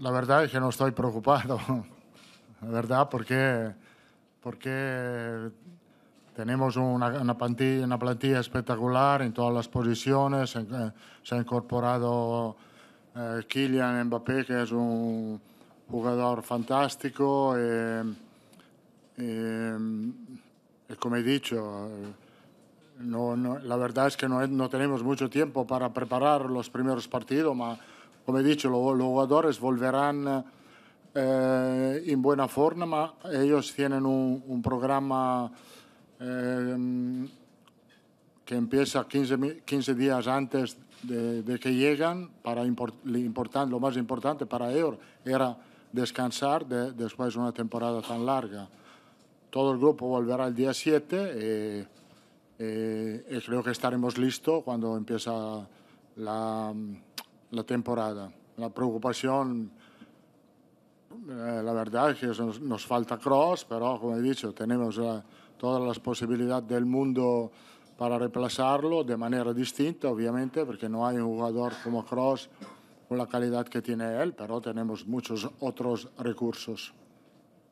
La verdad es que no estoy preocupado, la verdad, porque, porque tenemos una, una, plantilla, una, plantilla, espectacular en todas las posiciones. Eh, se, ha incorporado eh, Kylian Mbappé, que es un jugador fantástico. Eh, como he dicho, eh, no, la verdad es que no, no tenemos mucho tiempo para preparar los primeros partidos, pero como he dicho, los, jugadores volverán eh, en buena forma. Ellos tienen un, programa eh, que empieza 15, 15, días antes de, que llegan. Para lo, más importante para ellos era descansar después de una temporada tan larga. Todo el grupo volverá el día 7 eh, y, creo que estaremos listos cuando empieza la la temporada. La preocupación, eh, la verdad es que nos, falta cross, pero como he dicho, tenemos eh, todas las posibilidades del mundo para reemplazarlo de manera distinta, obviamente, porque no hay un jugador como cross con la calidad que tiene él, pero tenemos muchos otros recursos.